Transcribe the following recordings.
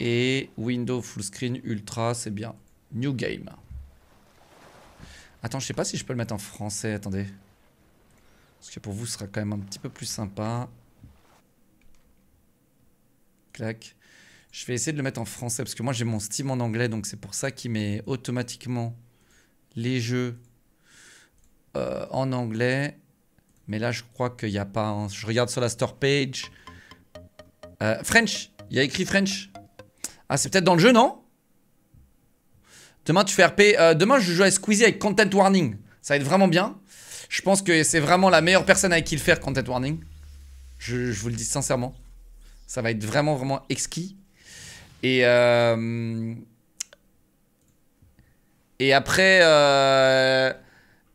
Et Windows Full Screen Ultra, c'est bien. New Game. Attends, je sais pas si je peux le mettre en français, attendez. Parce que pour vous, ce sera quand même un petit peu plus sympa. Clac. Je vais essayer de le mettre en français, parce que moi j'ai mon Steam en anglais, donc c'est pour ça qu'il met automatiquement les jeux euh, en anglais. Mais là, je crois qu'il n'y a pas... Je regarde sur la store page. Euh, French Il y a écrit French ah, c'est peut-être dans le jeu, non Demain, tu fais RP. Euh, demain, je joue à Squeezie avec Content Warning. Ça va être vraiment bien. Je pense que c'est vraiment la meilleure personne avec qui le faire, Content Warning. Je, vous le dis sincèrement. Ça va être vraiment, vraiment exquis. Et, euh, et après, euh,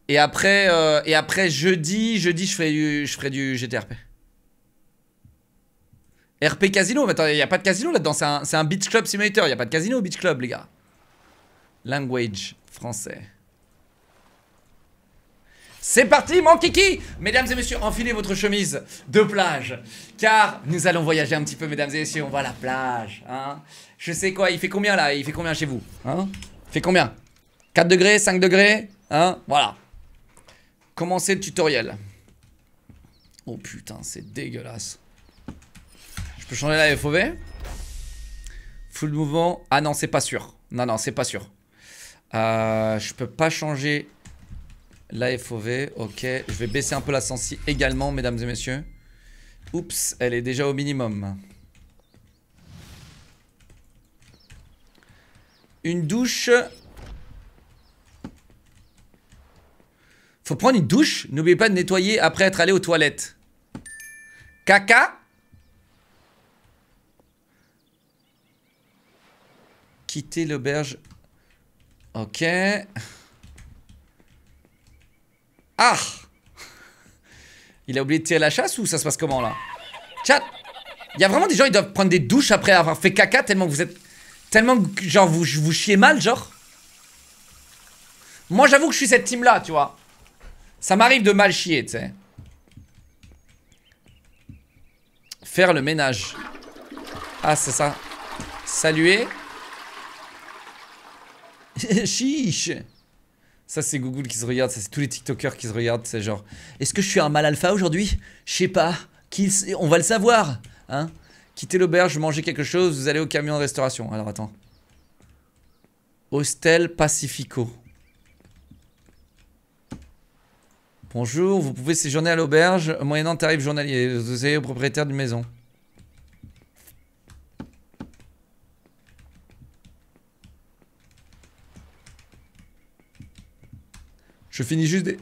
et après, et après jeudi, jeudi, je ferai, je ferai du GTRP. RP Casino, mais attendez, il n'y a pas de casino là-dedans, c'est un, beach club simulator, il n'y a pas de casino au beach club, les gars. Language français. C'est parti, mon kiki Mesdames et messieurs, enfilez votre chemise de plage, car nous allons voyager un petit peu, mesdames et messieurs, on va à la plage, hein. Je sais quoi, il fait combien là Il fait combien chez vous Hein fait combien 4 degrés, 5 degrés Hein Voilà. Commencez le tutoriel. Oh putain, c'est dégueulasse. Je peux changer la FOV Full mouvement. Ah non, c'est pas sûr. Non, non, c'est pas sûr. Euh, je peux pas changer la FOV. Ok, je vais baisser un peu la sensi également, mesdames et messieurs. Oups, elle est déjà au minimum. Une douche. Faut prendre une douche. N'oubliez pas de nettoyer après être allé aux toilettes. Caca Quitter l'auberge. Ok. Ah Il a oublié de tirer la chasse ou ça se passe comment là Chat Il y a vraiment des gens, ils doivent prendre des douches après avoir fait caca tellement que vous êtes... Tellement que genre vous, vous chiez mal genre Moi j'avoue que je suis cette team là tu vois Ça m'arrive de mal chier tu sais Faire le ménage Ah c'est ça Saluer Chiche Ça, c'est Google qui se regarde, ça, c'est tous les TikTokers qui se regardent. C'est genre, est-ce que je suis un mal alpha aujourd'hui Je sais pas. on va le savoir. Hein Quittez l'auberge, manger quelque chose, vous allez au camion de restauration. Alors, attends. Hostel Pacifico. Bonjour, vous pouvez séjourner à l'auberge moyennant tarif journalier. Vous êtes propriétaire d'une maison. Je finis juste des...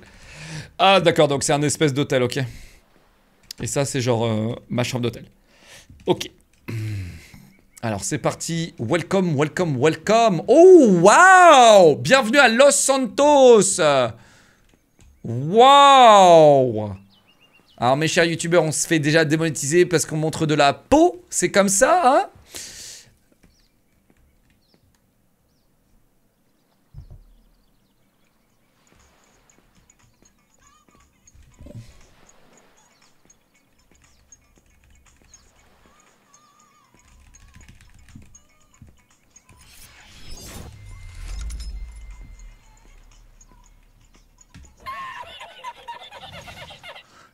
Ah d'accord, donc c'est un espèce d'hôtel, ok. Et ça, c'est genre euh, ma chambre d'hôtel. Ok. Alors c'est parti. Welcome, welcome, welcome. Oh, wow Bienvenue à Los Santos Wow Alors mes chers Youtubers, on se fait déjà démonétiser parce qu'on montre de la peau. C'est comme ça, hein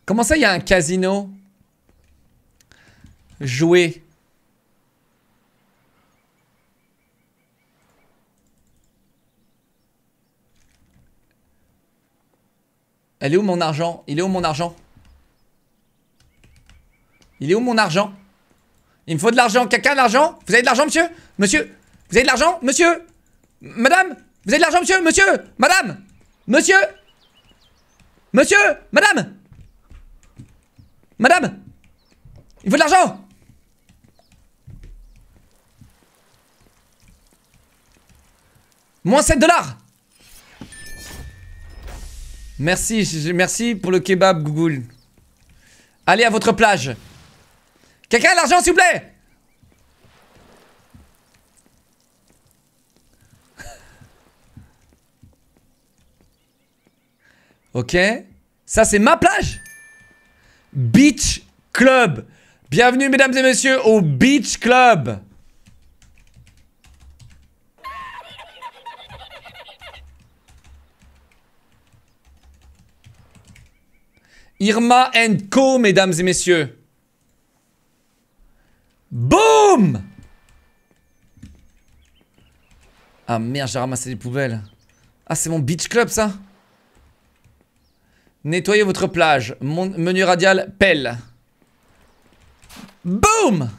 Comment ça, il y a un casino Jouer. Elle est où mon argent Il est où mon argent Il est où mon argent Il me faut de l'argent. Quelqu'un a de l'argent Vous avez de l'argent, monsieur Monsieur Vous avez de l'argent, monsieur Madame Vous avez de l'argent, monsieur Monsieur Madame Monsieur Monsieur Madame Madame Il faut de l'argent Moins 7 dollars Merci, merci pour le kebab, Google. Allez à votre plage. Quelqu'un a l'argent, s'il vous plaît Ok. Ça, c'est ma plage Beach Club. Bienvenue, mesdames et messieurs, au Beach Club. Irma Co, mesdames et messieurs. Boum Ah merde, j'ai ramassé les poubelles. Ah, c'est mon beach club, ça Nettoyez votre plage. Mon menu radial, pelle. Boum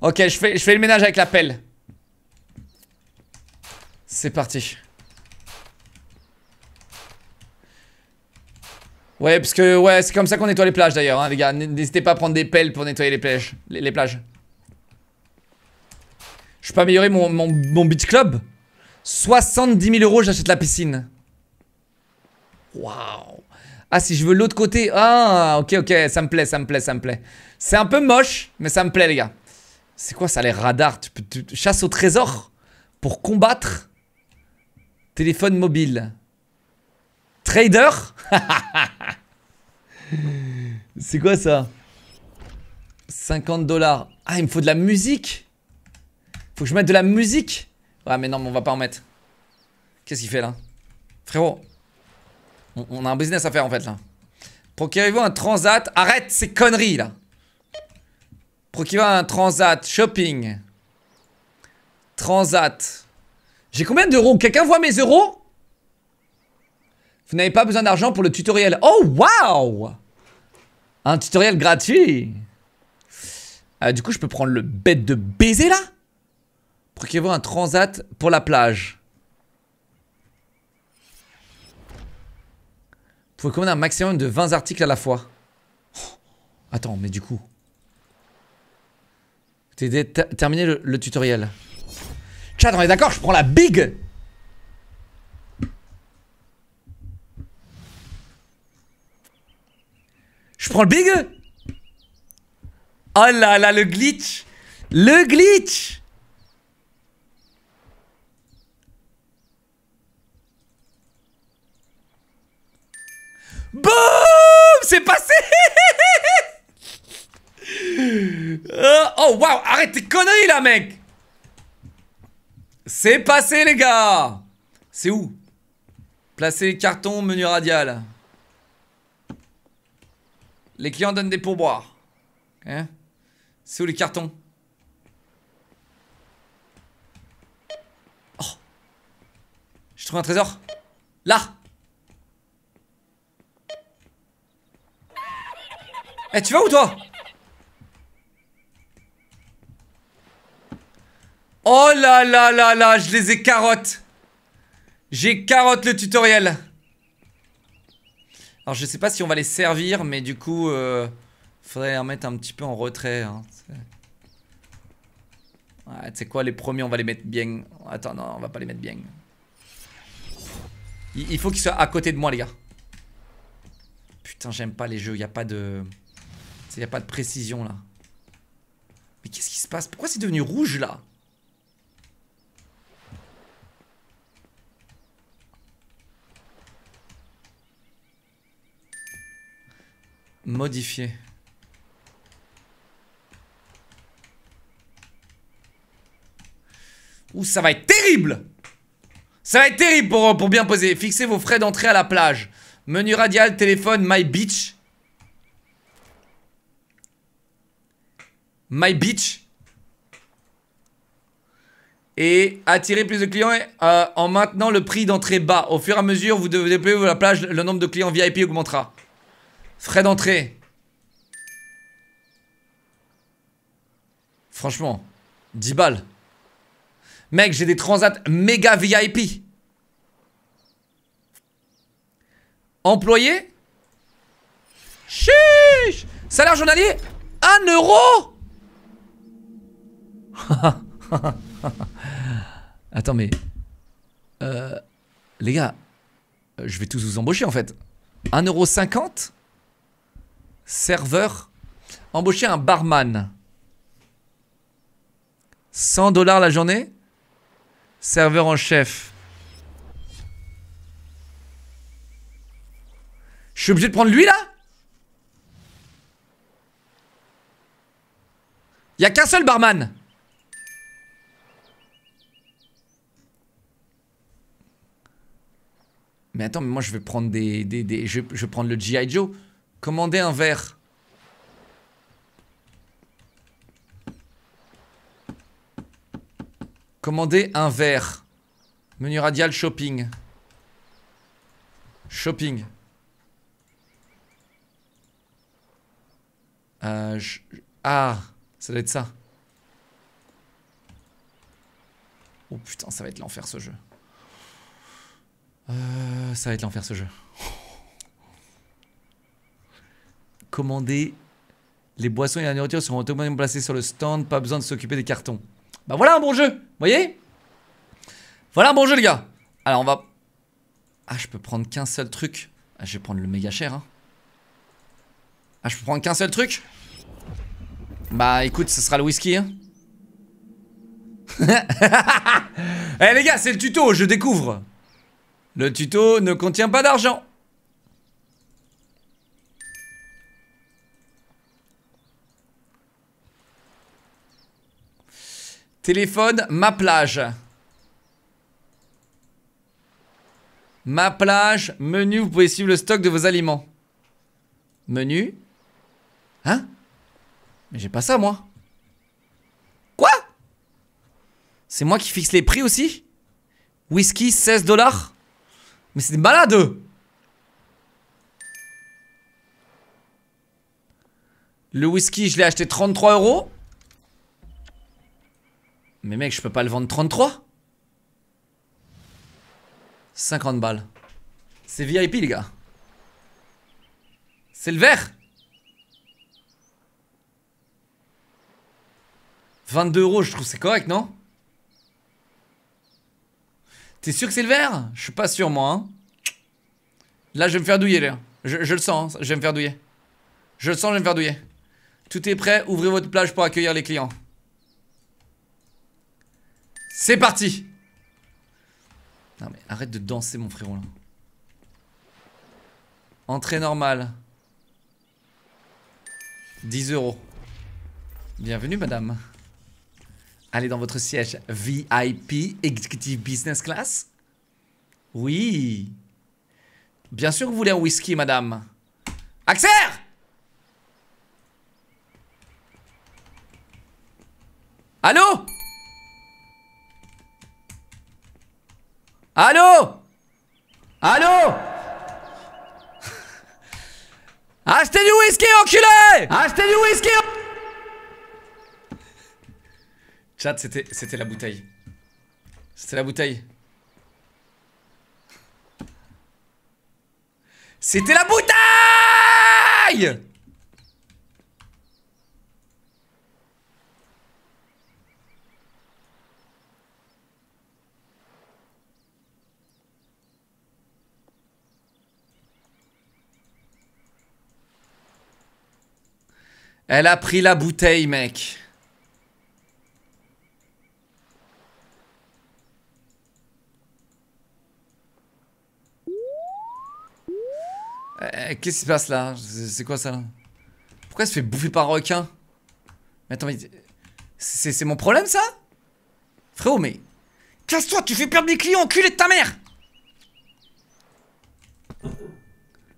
Ok, je fais, le ménage avec la pelle. C'est parti. Ouais, parce que ouais, c'est comme ça qu'on nettoie les plages d'ailleurs, hein, les gars. N'hésitez pas à prendre des pelles pour nettoyer les plages. Les, plages. Je peux améliorer mon, mon, mon beach club 70 000 euros, j'achète la piscine. Waouh Ah, si je veux l'autre côté. Ah, ok, ok, ça me plaît, ça me plaît, ça me plaît. C'est un peu moche, mais ça me plaît, les gars. C'est quoi ça, les radars tu, peux, Chasse au trésor pour combattre Téléphone mobile. Trader C'est quoi ça 50 dollars. Ah, il me faut de la musique Faut que je mette de la musique Ouais, mais non, mais on va pas en mettre. Qu'est-ce qu'il fait là Frérot, on a un business à faire en fait là. Procurez-vous un transat. Arrête ces conneries là. Procurez-vous un transat. Shopping. Transat. J'ai combien d'euros Quelqu'un voit mes euros Vous n'avez pas besoin d'argent pour le tutoriel. Oh wow Un tutoriel gratuit. Euh, du coup, je peux prendre le bête de baiser là Procurez-vous un transat pour la plage. Faut commander un maximum de 20 articles à la fois. Oh. attends, mais du coup... t'es le, le tutoriel. Chad, on est d'accord, je prends la big Je prends le big Oh là là, le glitch Le glitch Boum C'est passé euh, Oh, waouh Arrête tes conneries, là, mec C'est passé, les gars C'est où Placer carton, menu radial. Les clients donnent des pourboires. Hein C'est où les cartons Oh Je trouve un trésor Là Eh, tu vas où toi Oh là là là là, je les ai carottes. J'ai carottes, le tutoriel. Alors je sais pas si on va les servir, mais du coup, euh, faudrait en mettre un petit peu en retrait. Hein. Ouais, tu sais quoi, les premiers, on va les mettre bien. Attends, non, on va pas les mettre bien. Il, faut qu'ils soient à côté de moi, les gars. Putain, j'aime pas les jeux, il a pas de... Il n'y a pas de précision là. Mais qu'est-ce qui se passe Pourquoi c'est devenu rouge là Modifier. Ouh, ça va être terrible Ça va être terrible pour, pour bien poser. Fixez vos frais d'entrée à la plage. Menu radial, téléphone, my beach. My Beach. Et attirer plus de clients euh, en maintenant le prix d'entrée bas. Au fur et à mesure, vous devez payer la plage, le nombre de clients VIP augmentera. Frais d'entrée. Franchement, 10 balles. Mec, j'ai des transats méga VIP. Employé Chiche Salaire journalier 1 euro Attends, mais. Euh, les gars, euh, je vais tous vous embaucher en fait. 1,50€ Serveur. Embaucher un barman. 100 dollars la journée Serveur en chef. Je suis obligé de prendre lui là Il a qu'un seul barman Mais attends, mais moi je vais prendre des. des, des je, prendre le G.I. Joe. Commander un verre. Commander un verre. Menu radial shopping. Shopping. Euh, ah, ça doit être ça. Oh putain, ça va être l'enfer ce jeu. Euh, ça va être l'enfer ce jeu. Commander les boissons et la nourriture seront automatiquement placées sur le stand, pas besoin de s'occuper des cartons. Bah voilà un bon jeu, voyez Voilà un bon jeu les gars Alors on va... Ah je peux prendre qu'un seul truc. Ah, je vais prendre le méga cher. Hein. Ah je peux prendre qu'un seul truc Bah écoute, ce sera le whisky. Hein. hey, eh, les gars, c'est le tuto, je découvre le tuto ne contient pas d'argent. Téléphone, ma plage. Ma plage, menu, vous pouvez suivre le stock de vos aliments. Menu. Hein Mais j'ai pas ça moi. Quoi C'est moi qui fixe les prix aussi Whisky 16 dollars mais c'est des malades Le whisky, je l'ai acheté 33 euros. Mais mec, je peux pas le vendre 33 50 balles. C'est VIP, les gars. C'est le verre 22 euros, je trouve c'est correct, non T'es sûr que c'est le vert Je suis pas sûr, moi. Hein. Là, je vais me faire douiller, là. Je, le sens, hein. je vais me faire douiller. Je le sens, je vais me faire douiller. Tout est prêt, ouvrez votre plage pour accueillir les clients. C'est parti Non mais arrête de danser mon frérot là. Entrée normale. 10 euros. Bienvenue madame. Allez dans votre siège VIP, Executive Business Class Oui. Bien sûr que vous voulez un whisky, madame. Axer Allô Allô Allô Achetez du whisky, enculé Achetez du whisky Chat, c'était la bouteille. C'était la bouteille. C'était la bouteille Elle a pris la bouteille, mec. Eh, qu'est-ce qui se passe là C'est quoi ça Pourquoi elle se fait bouffer par un requin Mais attends, mais. C'est mon problème ça Frérot, mais. Casse-toi, tu fais perdre mes clients, enculé de ta mère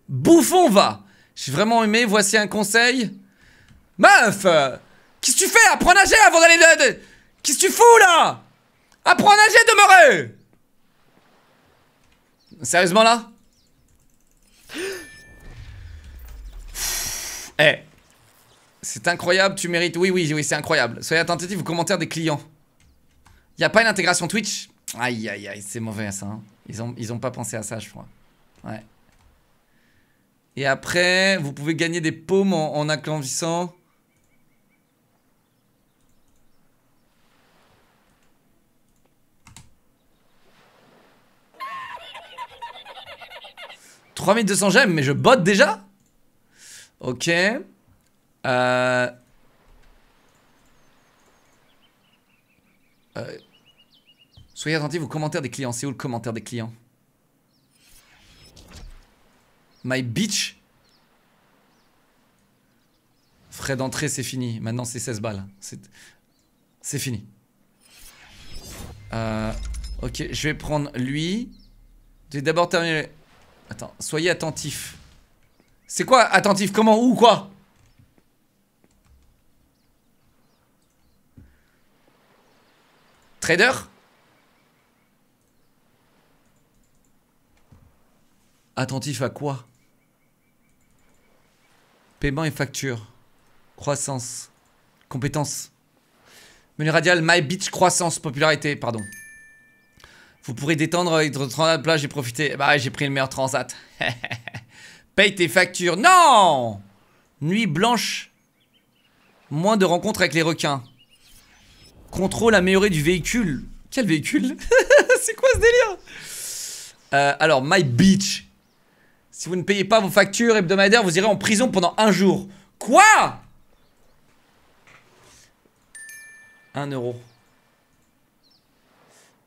Bouffon, va J'ai vraiment aimé, voici un conseil. Meuf euh, Qu'est-ce que tu fais Apprends à nager avant d'aller de... Qu'est-ce que tu fous là Apprends à nager, demeuré Sérieusement là Eh, c'est incroyable, tu mérites. Oui, oui, oui, c'est incroyable. Soyez attentifs aux commentaires des clients. Il y a pas une intégration Twitch Aïe, aïe, aïe, c'est mauvais ça. Hein. Ils, ont, ils ont pas pensé à ça, je crois. Ouais. Et après, vous pouvez gagner des paumes en, en 3200 gemmes, mais je botte déjà Ok. Euh, euh, soyez attentifs aux commentaires des clients. C'est où le commentaire des clients My bitch Frais d'entrée, c'est fini. Maintenant, c'est 16 balles. C'est fini. Euh... Ok, je vais prendre lui. J'ai d'abord terminé. Attends, soyez attentifs. C'est quoi attentif Comment Où Quoi Trader Attentif à quoi Paiement et facture. Croissance. Compétence. Menu radial, My Beach, croissance, popularité, pardon. Vous pourrez détendre, avec votre de plage et profiter. Bah, j'ai pris le meilleur transat. Paye tes factures. Non Nuit blanche. Moins de rencontres avec les requins. Contrôle amélioré du véhicule. Quel véhicule C'est quoi ce délire euh, Alors, My Beach. Si vous ne payez pas vos factures hebdomadaires, vous irez en prison pendant un jour. Quoi Un euro.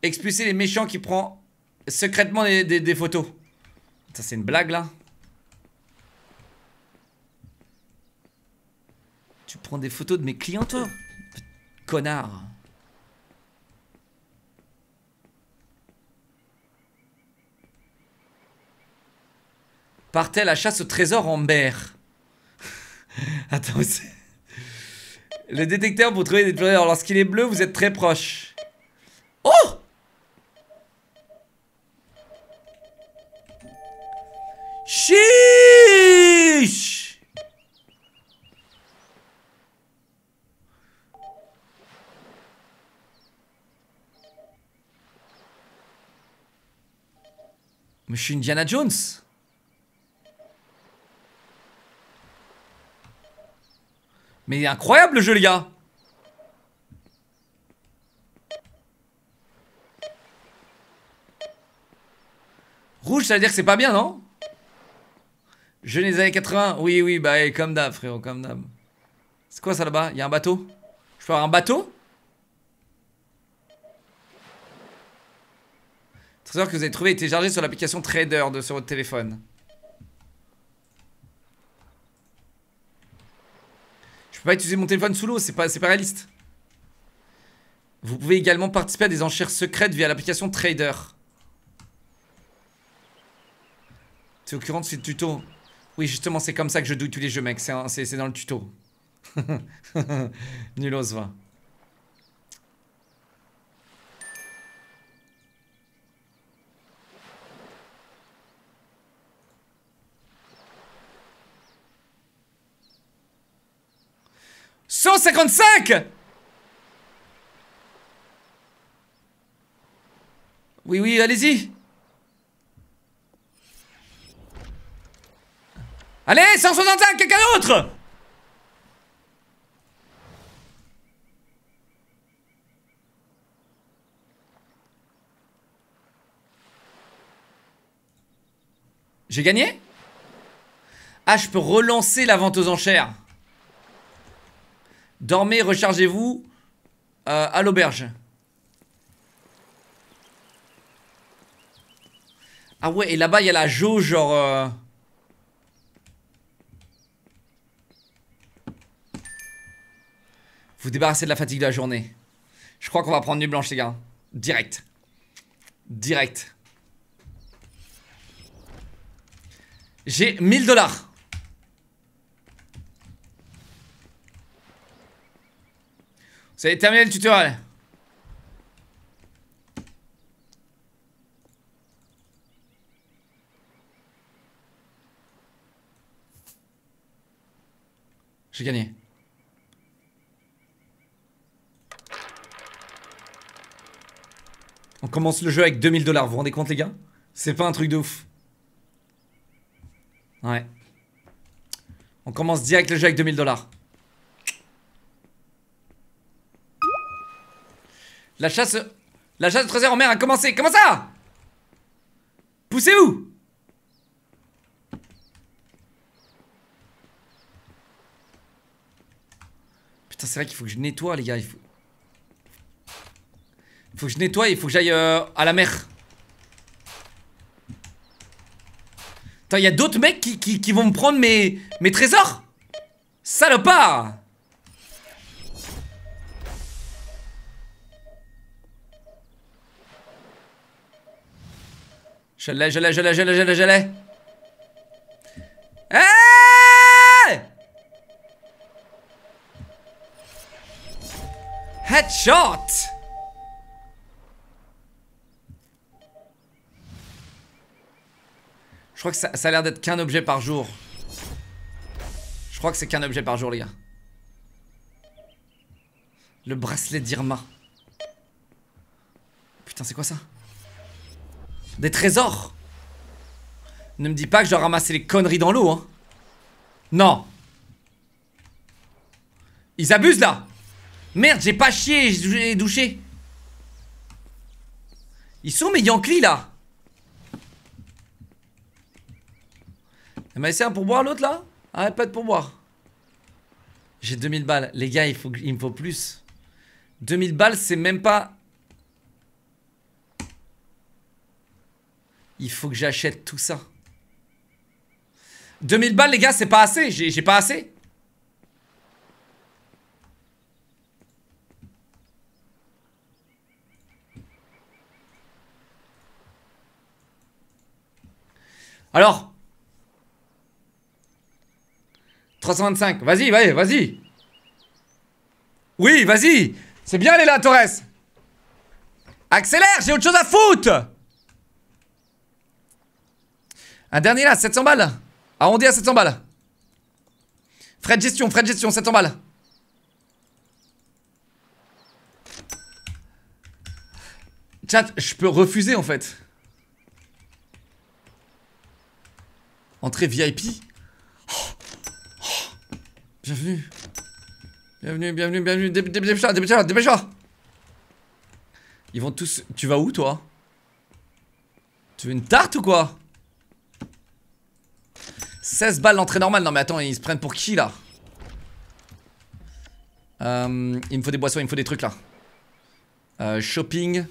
Expulser les méchants qui prend secrètement des, des photos. Ça, c'est une blague là Tu prends des photos de mes clients, toi Connard Partait à la chasse au trésor en mer. Attends, Le détecteur pour trouver des trésors. Lorsqu'il est bleu, vous êtes très proche. Oh Chiche Mais je suis Indiana Jones Mais incroyable le jeu les gars Rouge ça veut dire que c'est pas bien non Jeu des années 80 Oui oui bah comme d'hab frérot comme d'hab C'est quoi ça là-bas a un bateau Je peux avoir un bateau trésor que vous avez trouvé était chargé sur l'application Trader de sur votre téléphone. Je peux pas utiliser mon téléphone sous l'eau, c'est pas, pas réaliste. Vous pouvez également participer à des enchères secrètes via l'application Trader. T'es au courant de ce tuto Oui, justement, c'est comme ça que je doute tous les jeux, mec. C'est dans le tuto. Nulose va. 155 Oui, oui, allez-y Allez, 165, quelqu'un d'autre J'ai gagné Ah, je peux relancer la vente aux enchères Dormez, rechargez-vous euh, à l'auberge. Ah ouais, et là-bas, il y a la jauge, genre... Euh, Vous débarrassez de la fatigue de la journée. Je crois qu'on va prendre nuit blanche, les gars. Direct. Direct. J'ai 1000 dollars. Ça terminé le tutoriel. J'ai gagné. On commence le jeu avec 2000 dollars, vous vous rendez compte les gars C'est pas un truc de ouf. Ouais. On commence direct le jeu avec 2000 dollars. La chasse... La chasse trésor en mer a commencé Comment ça Poussez-vous Putain, c'est vrai qu'il faut que je nettoie, les gars. Il faut, il faut que je nettoie il faut que j'aille euh, à la mer. Attends, il y a d'autres mecs qui, vont me prendre mes, mes trésors Salopard Je l'ai, je l'ai, je l'ai, je l'ai, je l'ai, je l'ai. Headshot Je crois que ça, ça a l'air d'être qu'un objet par jour. Je crois que c'est qu'un objet par jour, les gars. Le bracelet d'Irma. Putain, c'est quoi ça des trésors Ne me dis pas que je dois ramasser les conneries dans l'eau, hein. Non. Ils abusent, là Merde, j'ai pas chié, j'ai douché. Ils sont mes Yankees, là Elle m'a laissé un pourboire, l'autre, là Arrête pas de pourboire. J'ai 2000 balles. Les gars, il, faut, il me faut plus. 2000 balles, c'est même pas Il faut que j'achète tout ça. 2000 balles, les gars, c'est pas assez. J'ai pas assez. Alors 325, vas-y, vas-y, vas-y Oui, vas-y C'est bien, Léla Torres Accélère, j'ai autre chose à foutre un dernier là, 700 balles. dit à 700 balles. Frais de gestion, frais de gestion, 700 balles. Chat, je peux refuser en fait. Entrée VIP. bienvenue. Bienvenue, bienvenue, bienvenue. Dépêche-toi, dépêche dépêche-toi. Ils vont tous. Tu vas où toi Tu veux une tarte ou quoi 16 balles l'entrée normale. Non mais attends, ils se prennent pour qui là euh, Il me faut des boissons, il me faut des trucs là. Euh, shopping.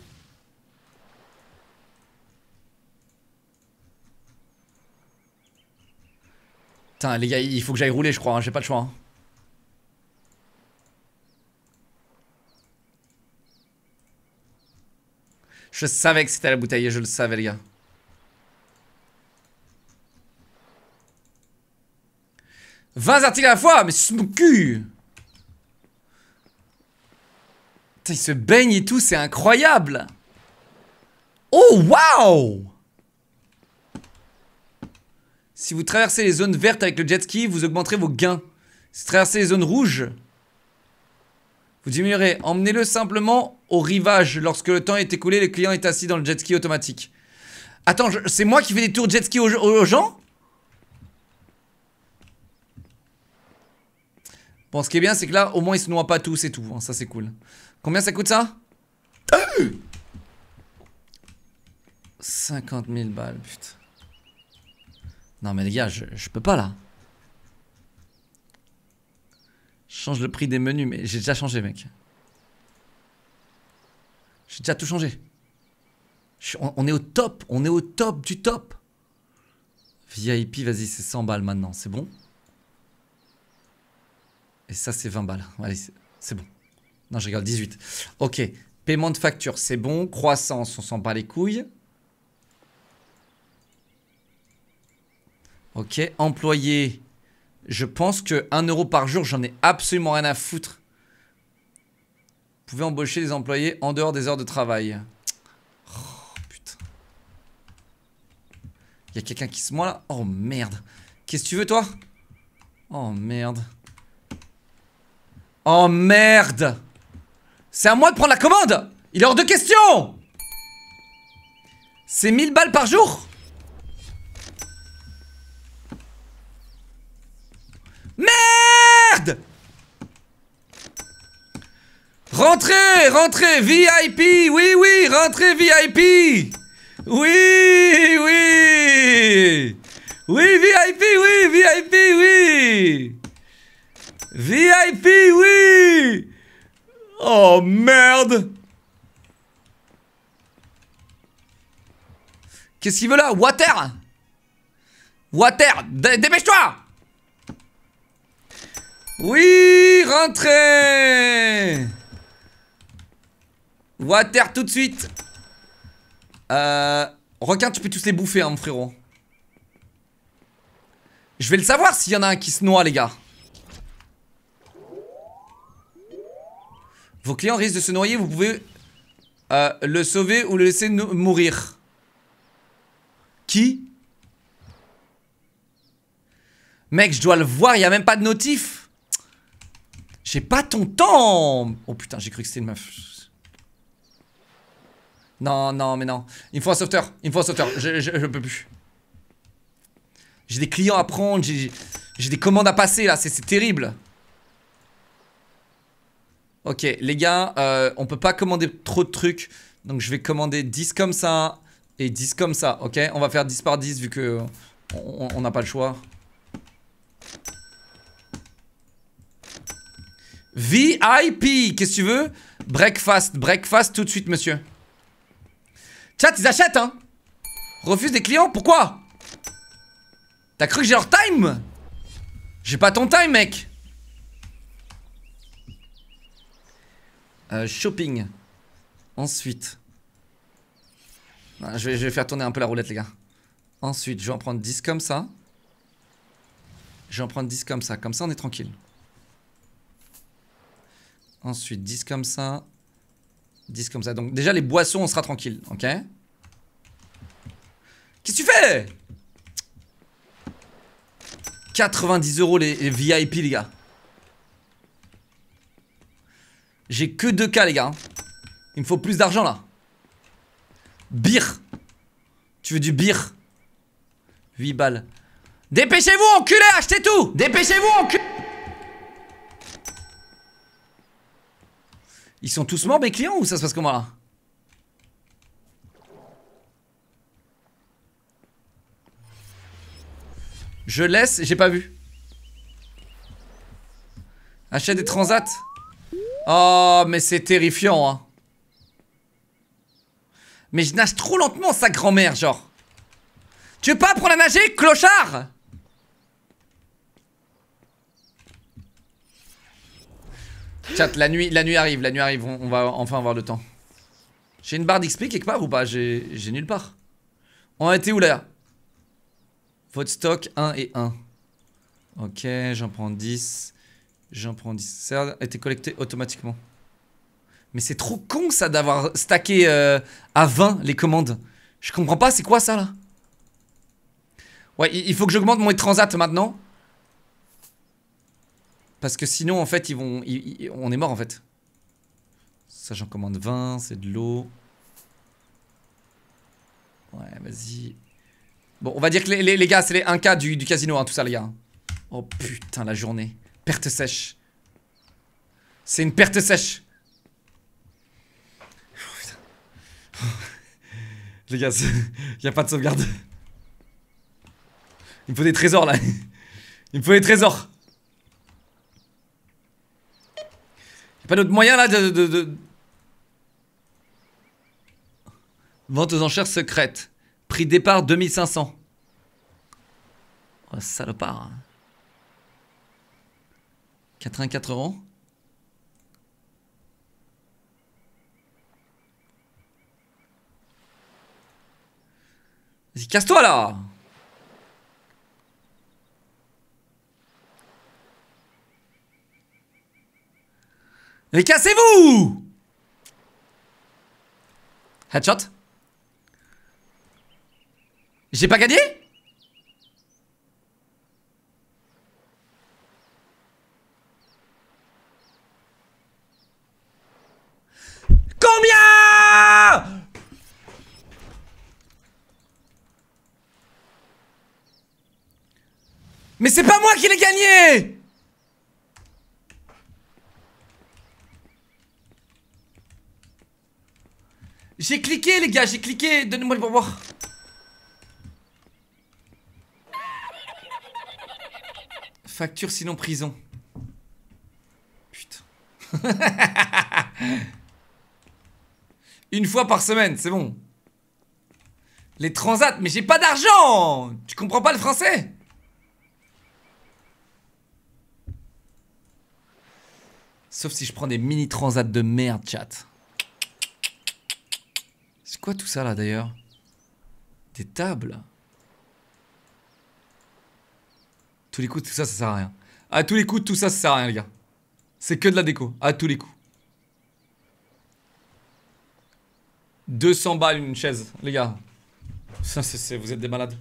Putain les gars, il faut que j'aille rouler je crois, hein. j'ai pas le choix. Hein. Je savais que c'était la bouteille, je le savais les gars. 20 articles à la fois, mais c'est mon cul il se baigne et tout, c'est incroyable Oh, waouh Si vous traversez les zones vertes avec le jet ski, vous augmenterez vos gains. Si vous traversez les zones rouges, vous diminuerez. Emmenez-le simplement au rivage. Lorsque le temps est écoulé, le client est assis dans le jet ski automatique. Attends, c'est moi qui fais des tours jet ski aux gens Bon, ce qui est bien, c'est que là, au moins, ils se noient pas tous et tout. Hein. ça, c'est cool. Combien ça coûte ça 50 000 balles, putain. Non, mais les gars, je, peux pas là. change le prix des menus, mais j'ai déjà changé, mec. J'ai déjà tout changé. on est au top, on est au top du top. VIP, vas-y, c'est 100 balles maintenant, c'est bon et ça, c'est 20 balles. Allez, c'est bon. Non, je regarde 18. Ok. Paiement de facture, c'est bon. Croissance, on s'en bat les couilles. Ok. Employé, je pense que 1 euro par jour, j'en ai absolument rien à foutre. Vous pouvez embaucher des employés en dehors des heures de travail. Oh putain. Il y a quelqu'un qui se moque là. Oh merde. Qu'est-ce que tu veux toi Oh merde. Oh merde C'est à moi de prendre la commande Il est hors de question C'est 1000 balles par jour Merde Rentrez Rentrez VIP Oui, oui Rentrez VIP Oui Oui Oui VIP Oui VIP Oui VIP, oui Oh merde Qu'est-ce qu'il veut là Water Water Dépêche-toi Oui Rentrez Water tout de suite Euh... Requin, tu peux tous les bouffer, hein, mon frérot. Je vais le savoir s'il y en a un qui se noie, les gars. Vos clients risquent de se noyer, vous pouvez euh, le sauver ou le laisser mourir. Qui Mec, je dois le voir, il n'y a même pas de notif. J'ai pas ton temps. Oh putain, j'ai cru que c'était une meuf. Non, non, mais non. Il me faut un sauveteur. Il me faut un sauveteur. Je, je, je peux plus. J'ai des clients à prendre. J'ai des commandes à passer là. C'est terrible. Ok, les gars, euh, on peut pas commander trop de trucs. Donc je vais commander 10 comme ça et 10 comme ça, ok On va faire 10 par 10 vu que on n'a pas le choix. VIP, qu'est-ce que tu veux Breakfast, breakfast tout de suite, monsieur. Chat, ils achètent, hein Refuse des clients, pourquoi T'as cru que j'ai leur time J'ai pas ton time, mec Euh, shopping. Ensuite. Ah, je vais, faire tourner un peu la roulette, les gars. Ensuite, je vais en prendre 10 comme ça. Je vais en prendre 10 comme ça. Comme ça, on est tranquille. Ensuite, 10 comme ça. 10 comme ça. Donc, déjà, les boissons, on sera tranquille. Ok Qu'est-ce que tu fais 90 euros les, les VIP, les gars. J'ai que deux cas les gars. Il me faut plus d'argent là. Beer. Tu veux du beer 8 balles. Dépêchez-vous enculé, achetez tout Dépêchez-vous enculé Ils sont tous morts mes clients ou ça se passe comment là Je laisse, j'ai pas vu. Achète des transats. Oh, mais c'est terrifiant, hein. Mais je nage trop lentement, sa grand-mère, genre. Tu veux pas apprendre à nager, clochard Chat, la nuit, la nuit arrive, la nuit arrive, on, va enfin avoir le temps. J'ai une barre d'XP quelque part ou pas J'ai nulle part. On a été où là Votre stock 1 et 1. Ok, j'en prends 10. J'en prends 10. Ça a été collecté automatiquement. Mais c'est trop con ça d'avoir stacké euh, à 20 les commandes. Je comprends pas, c'est quoi ça là Ouais, il faut que j'augmente mon transat maintenant. Parce que sinon, en fait, ils vont, on est mort en fait. Ça, j'en commande 20, c'est de l'eau. Ouais, vas-y. Bon, on va dire que les, gars, c'est les 1K du, casino, hein, tout ça, les gars. Oh putain, la journée perte sèche. C'est une perte sèche. Oh, Les gars, il n'y a pas de sauvegarde. Il me faut des trésors là. Il me faut des trésors. a pas d'autre moyen là de, Vente aux enchères secrètes. Prix départ 2500. Oh, salopard. Hein. 34 euros Vas-y, casse-toi là Mais cassez-vous Headshot J'ai pas gagné Mais c'est pas moi qui l'ai gagné J'ai cliqué les gars, j'ai cliqué, donnez-moi le bonbon Facture sinon prison. Putain. Une fois par semaine, c'est bon. Les transats, mais j'ai pas d'argent Tu comprends pas le français Sauf si je prends des mini transats de merde, chat. C'est quoi tout ça là d'ailleurs Des tables Tous les coups, tout ça, ça sert à rien. À tous les coups, tout ça, ça sert à rien, les gars. C'est que de la déco. À tous les coups. 200 balles une chaise, les gars. Ça, c'est, vous êtes des malades.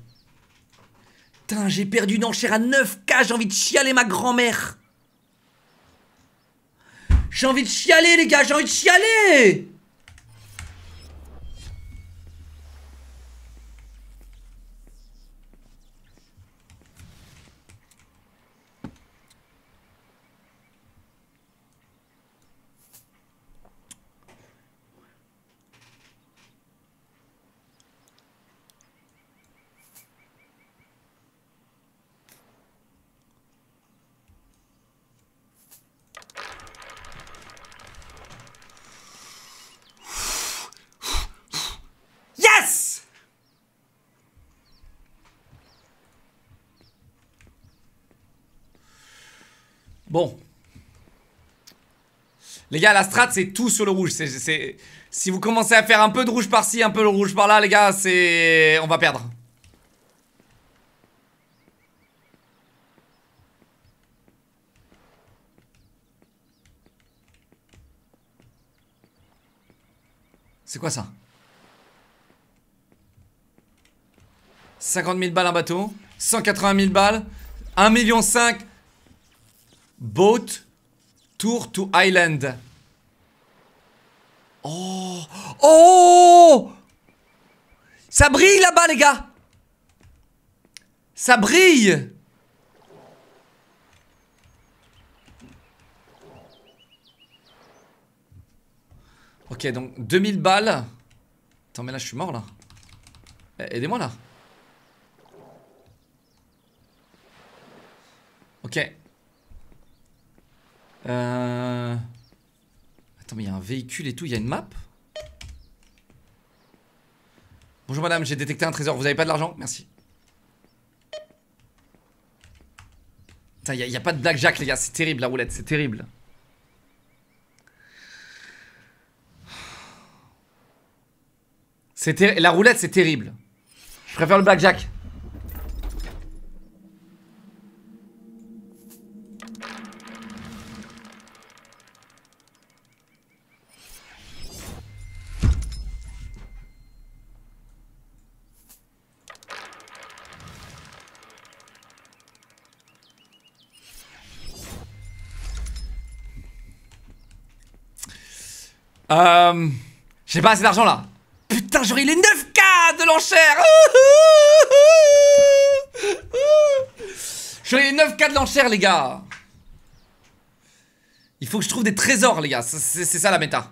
Putain, j'ai perdu une enchère à 9K, j'ai envie de chialer ma grand-mère. J'ai envie de chialer, les gars, j'ai envie de chialer Bon. Les gars, la strat, c'est tout sur le rouge. Si vous commencez à faire un peu de rouge par-ci, un peu de rouge par-là, les gars, c'est... On va perdre. C'est quoi ça 50 000 balles un bateau, 180 000 balles, 1 million Boat Tour to Island. Oh Oh Ça brille là-bas, les gars Ça brille Ok, donc 2000 balles. Attends, mais là, je suis mort, là. Eh, aidez-moi, là. Ok. Euh... Attends, mais il y a un véhicule et tout, il y a une map Bonjour madame, j'ai détecté un trésor, vous avez pas de l'argent Merci. Putain, il y a, pas de blackjack les gars, c'est terrible la roulette, c'est terrible. Ter la roulette c'est terrible. Je préfère le blackjack. Euh... J'ai pas assez d'argent là. Putain, j'aurais les 9K de l'enchère J'aurais les 9K de l'enchère, les gars Il faut que je trouve des trésors, les gars. C'est ça la méta.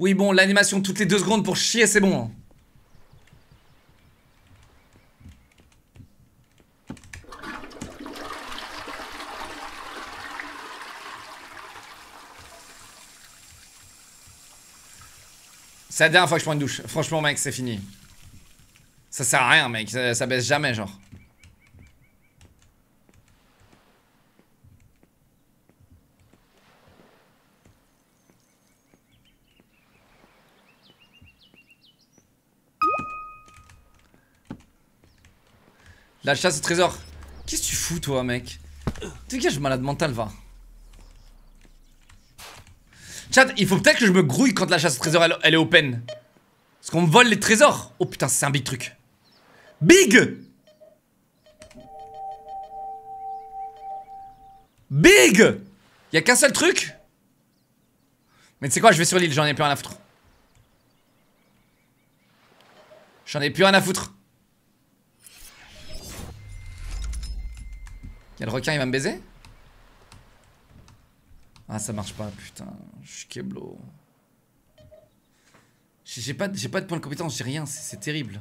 Oui, bon, l'animation toutes les deux secondes pour chier, c'est bon. Hein. C'est la dernière fois que je prends une douche. Franchement, mec, c'est fini. Ça sert à rien, mec. Ça, baisse jamais, genre. La chasse au trésor. Qu'est-ce que tu fous, toi, mec T'es gâché, malade mental, va. Chat, il faut peut-être que je me grouille quand la chasse au trésor elle, est open. Parce qu'on me vole les trésors. Oh putain, c'est un big truc. Big Big Y'a qu'un seul truc Mais tu sais quoi, je vais sur l'île, j'en ai plus rien à foutre. J'en ai plus rien à foutre. Y'a le requin, il va me baiser ah, ça marche pas, putain. Je suis Keblo. J'ai pas, de points de compétence, j'ai rien, c'est terrible.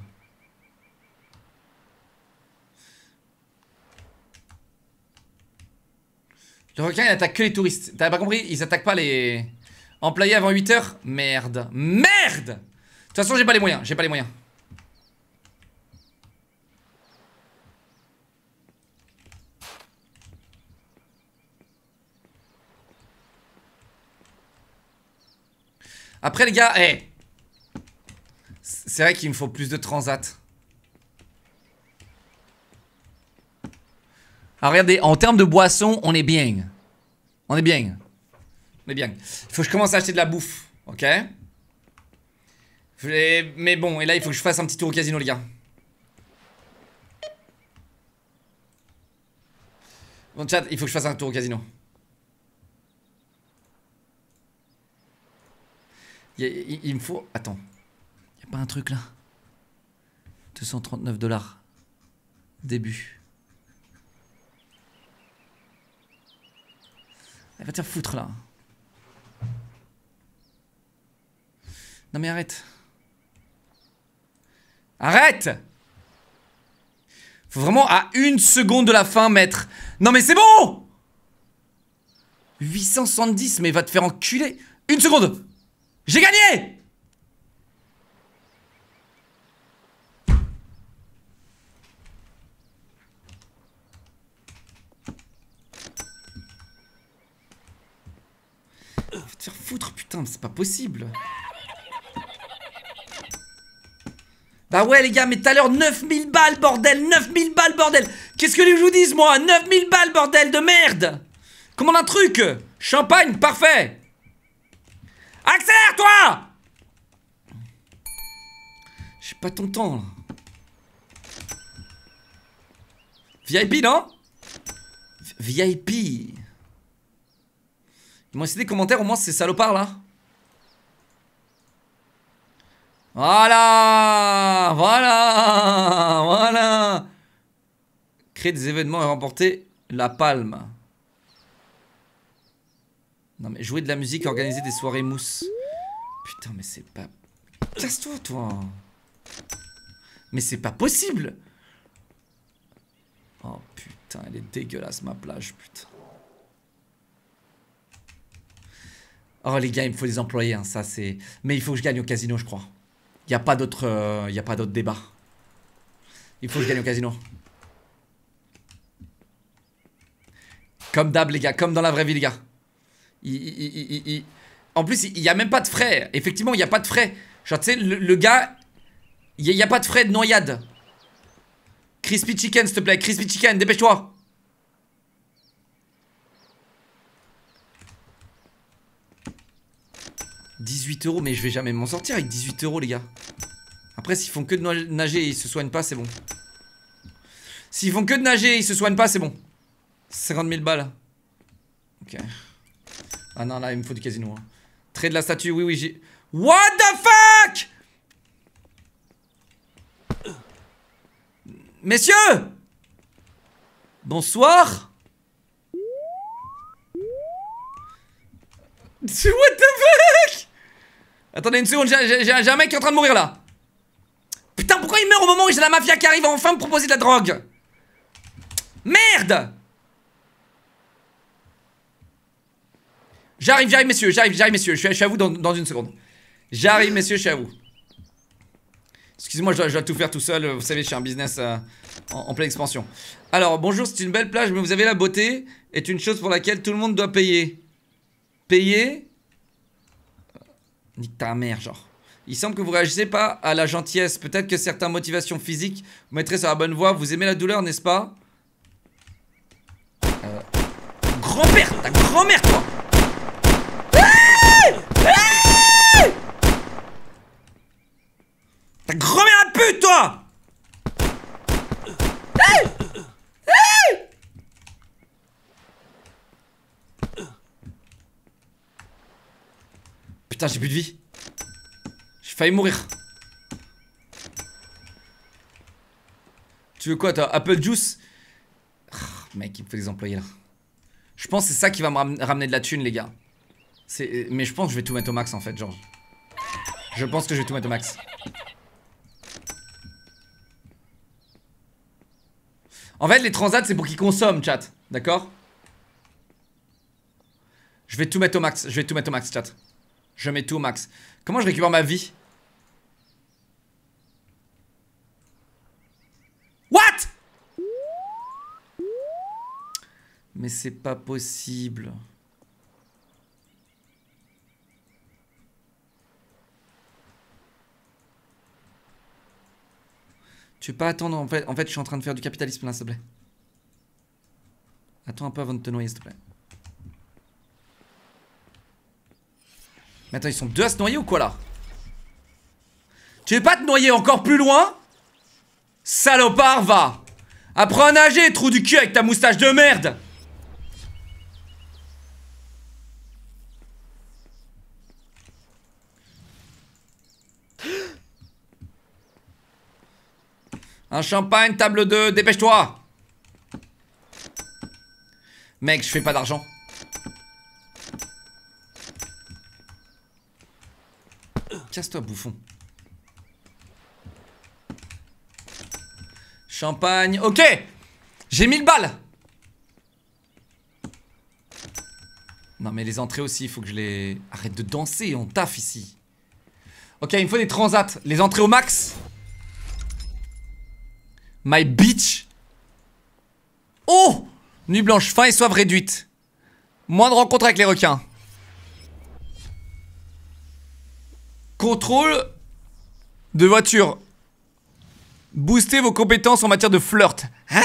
Le requin, il attaque que les touristes. t'as pas compris Ils attaquent pas les employés avant 8h Merde. Merde De toute façon, j'ai pas les moyens, j'ai pas les moyens. Après, les gars, hey. Eh. C'est vrai qu'il me faut plus de transat. Alors, regardez, en termes de boisson, on est bien. On est bien. On est bien. Il faut que je commence à acheter de la bouffe. Ok eh, Mais bon, et là, il faut que je fasse un petit tour au casino, les gars. Bon, chat, il faut que je fasse un tour au casino. Il, me faut. Attends. Y'a pas un truc là 239 dollars. Début. Elle va te faire foutre là. Non mais arrête. Arrête Faut vraiment à une seconde de la fin mettre... Non mais c'est bon 870 mais va te faire enculer Une seconde j'ai gagné oh, foutre putain c'est pas possible Bah ouais les gars mais tout à l'heure 9000 balles bordel 9000 balles bordel Qu'est-ce que les vous disent moi 9000 balles bordel de merde Comment un truc Champagne parfait Accélère, toi J'ai pas ton temps, là. VIP, non VIP. Ils m'ont laissé des commentaires, au moins, ces salopards, là. Voilà Voilà Voilà Créer des événements et remporter la palme. Non mais jouer de la musique, organiser des soirées mousse. Putain mais c'est pas... Casse-toi toi Mais c'est pas possible Oh putain, elle est dégueulasse ma plage, putain. Oh les gars, il me faut des employés, hein, ça c'est... Mais il faut que je gagne au casino, je crois. Il n'y a pas d'autre euh, débat. Il faut que je gagne au casino. Comme d'hab les gars, comme dans la vraie vie les gars en plus, il n'y a même pas de frais. Effectivement, il n'y a pas de frais. Genre, tu sais, le, gars, il n'y a, pas de frais de noyade. Crispy Chicken, s'il te plaît. Crispy Chicken, dépêche-toi. « 18 euros, mais je vais jamais m'en sortir avec 18 euros, les gars. » Après, s'ils font que de nager et ils se soignent pas, c'est bon. S'ils font que de nager et ils se soignent pas, c'est bon. 50 000 balles. Ok. Ah non, là, il me faut du casino. Hein. Trait de la statue, oui, oui, j'ai... What the fuck Messieurs Bonsoir What the fuck Attendez une seconde, j'ai un mec qui est en train de mourir là Putain, pourquoi il meurt au moment où j'ai la mafia qui arrive à enfin me proposer de la drogue Merde J'arrive, j'arrive, messieurs, j'arrive, j'arrive, messieurs. Je suis, à, vous dans, une seconde. J'arrive, messieurs, je suis à vous. Excusez-moi, je, je, dois tout faire tout seul. Vous savez, je suis un business euh, en, pleine expansion. Alors, bonjour, c'est une belle plage, mais vous avez la beauté est une chose pour laquelle tout le monde doit payer. Payer euh, Nique ta mère, genre. Il semble que vous réagissez pas à la gentillesse. Peut-être que certaines motivations physiques vous mettraient sur la bonne voie. Vous aimez la douleur, n'est-ce pas euh, Grand-père Ta grand-mère, toi ta grand-mère à pute, toi Putain, j'ai plus de vie. J'ai failli mourir. Tu veux quoi, toi Apple Juice ah, Mec, il me faut les employés, là. Je pense que c'est ça qui va me ramener de la thune, les gars. Mais je pense que je vais tout mettre au max en fait, Genre... Je pense que je vais tout mettre au max. En fait, les transats, c'est pour qu'ils consomment, chat. D'accord Je vais tout mettre au max. Je vais tout mettre au max, chat. Je mets tout au max. Comment je récupère ma vie What Mais c'est pas possible. Tu veux pas attendre. En fait, en fait, je suis en train de faire du capitalisme là, s'il te plaît. Attends un peu avant de te noyer, s'il te plaît. Mais attends, ils sont deux à se noyer ou quoi là Tu veux pas te noyer encore plus loin Salopard, va Apprends à nager, trou du cul avec ta moustache de merde Un champagne, table 2, dépêche-toi Mec, je fais pas d'argent. Casse-toi, bouffon. Champagne. Ok J'ai 1000 balles Non mais les entrées aussi, il faut que je les... Arrête de danser, on taffe ici. Ok, il me faut des transats. Les entrées au max My bitch. Oh Nuit blanche, faim et soif réduite. Moins de rencontres avec les requins. Contrôle de voiture. Boostez vos compétences en matière de flirt. Hein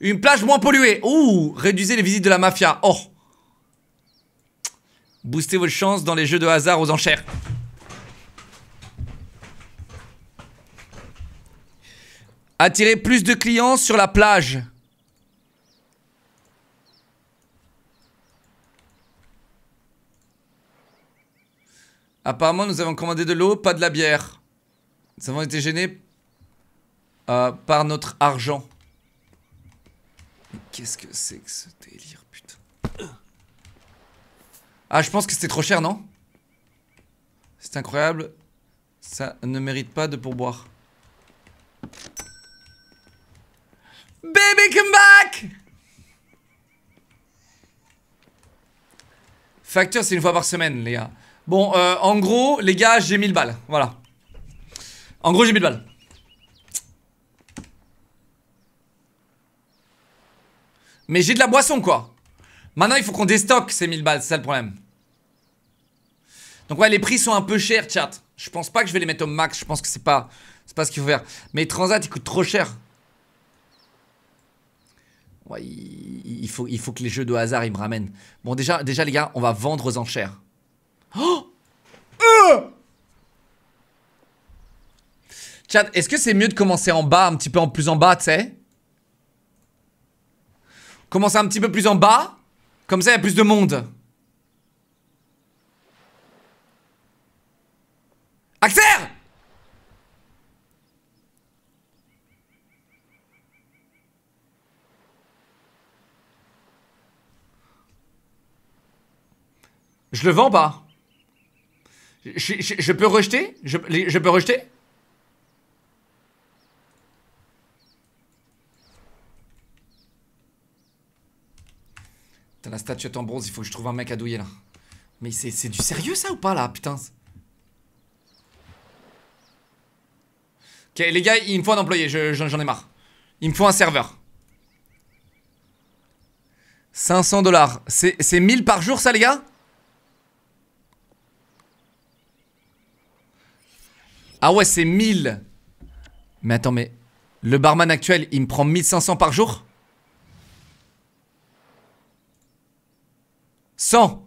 Une plage moins polluée. Ouh Réduisez les visites de la mafia. Oh Boostez vos chances dans les jeux de hasard aux enchères. Attirer plus de clients sur la plage. Apparemment, nous avons commandé de l'eau, pas de la bière. Nous avons été gênés euh, par notre argent. Qu'est-ce que c'est que ce délire, putain Ah, je pense que c'était trop cher, non C'est incroyable. Ça ne mérite pas de pourboire. Baby, come back Facture, c'est une fois par semaine, les gars. Bon, euh, en gros, les gars, j'ai 1000 balles. Voilà. En gros, j'ai 1000 balles. Mais j'ai de la boisson, quoi. Maintenant, il faut qu'on déstocke ces 1000 balles, c'est ça le problème. Donc ouais, les prix sont un peu chers, chat. Je pense pas que je vais les mettre au max, je pense que c'est pas, pas ce qu'il faut faire. Mais Transat, il coûte trop cher il, faut, il faut que les jeux de hasard, ils me ramènent. Bon, déjà, déjà les gars, on va vendre aux enchères. Oh euh Chat, est-ce que c'est mieux de commencer en bas, un petit peu en plus en bas, tu sais Commencer un petit peu plus en bas, comme ça, il y a plus de monde. Axer Je le vends pas. Je, peux rejeter je, peux rejeter T'as la statuette en bronze, il faut que je trouve un mec à douiller là. Mais c'est du sérieux ça ou pas là, putain Ok, les gars, il me faut un employé, j'en ai marre. Il me faut un serveur. 500 dollars. C'est 1000 par jour ça les gars Ah ouais, c'est 1000. Mais attends, mais le barman actuel, il me prend 1500 par jour 100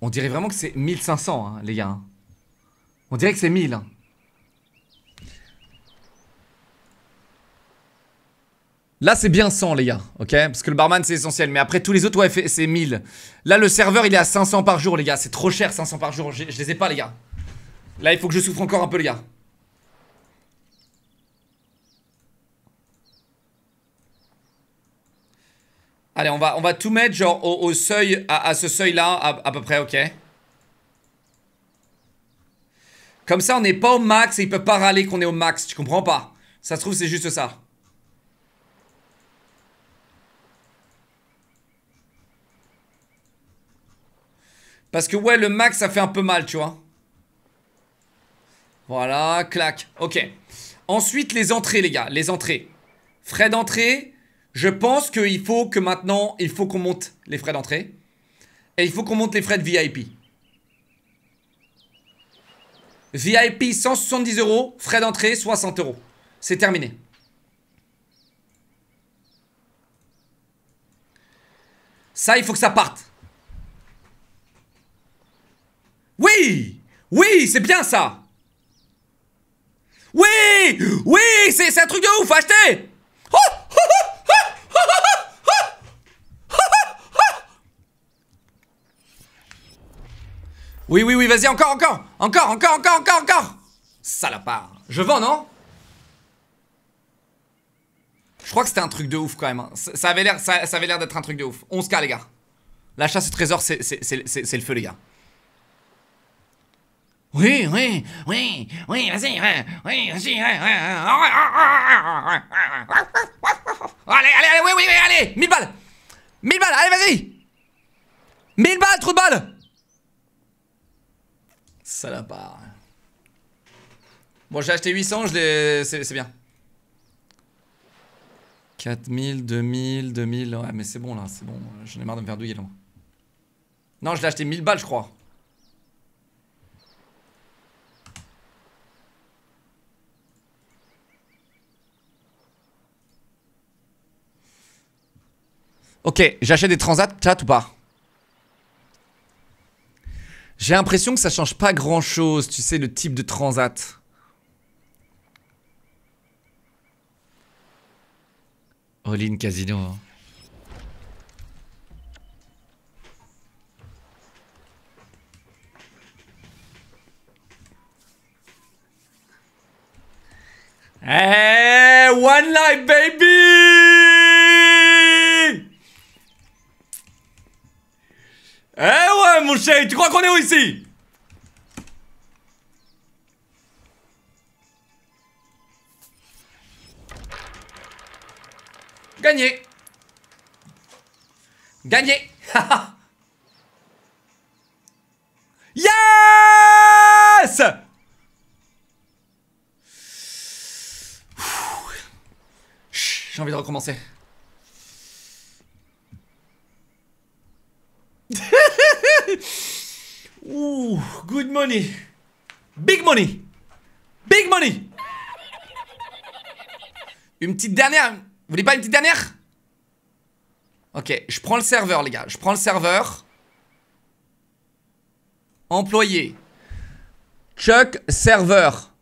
On dirait vraiment que c'est 1500, hein, les gars. Hein. On dirait que c'est 1000. Là, c'est bien 100, les gars, ok Parce que le barman, c'est essentiel. Mais après, tous les autres, ouais, c'est 1000. Là, le serveur, il est à 500 par jour, les gars. C'est trop cher, 500 par jour. Je, les ai pas, les gars. Là, il faut que je souffre encore un peu, les gars. Allez, on va, on va tout mettre genre au, seuil, à, ce seuil-là, à, peu près, ok. Comme ça, on n'est pas au max et il peut pas râler qu'on est au max, tu comprends pas Ça se trouve, c'est juste ça. Parce que ouais, le max, ça fait un peu mal, tu vois. Voilà, clac. Ok. Ensuite, les entrées, les gars. Les entrées. Frais d'entrée. Je pense qu'il faut que maintenant, il faut qu'on monte les frais d'entrée. Et il faut qu'on monte les frais de VIP. VIP 170 euros, frais d'entrée 60 euros. C'est terminé. Ça, il faut que ça parte. Oui Oui, c'est bien ça Oui Oui, c'est un truc de ouf, achetez Oui, oui, oui, vas-y, encore, encore Encore, encore, encore, encore, encore Salopard Je vends, non Je crois que c'était un truc de ouf, quand même. Hein. Ça, avait l'air ça, d'être un truc de ouf. On se casse, les gars. La chasse au trésor, c'est le feu, les gars. Oui, oui, oui, oui, vas-y, oui, vas-y, Allez, allez, allez, oui, oui, allez, 1000 balles 1000 balles, allez, vas-y 1000 balles, trou de balles Salopard. Bon, j'ai acheté 800, je c'est bien. 4000, 2000, 2000, ouais, mais c'est bon là, c'est bon, j'en ai marre de me faire douiller là. Non, je l'ai acheté 1000 balles, je crois. Ok, j'achète des transats, chat ou pas J'ai l'impression que ça change pas grand chose, tu sais, le type de transat. All-in casino. Hein. Eh, one life, baby! Eh ouais, mon chéri, tu crois qu'on est où ici Gagné Gagné Yes J'ai envie de recommencer. Ouh, good money. Big money. Big money. Une petite dernière. Vous voulez pas une petite dernière Ok, je prends le serveur, les gars. Je prends le serveur. Employé. Chuck, serveur.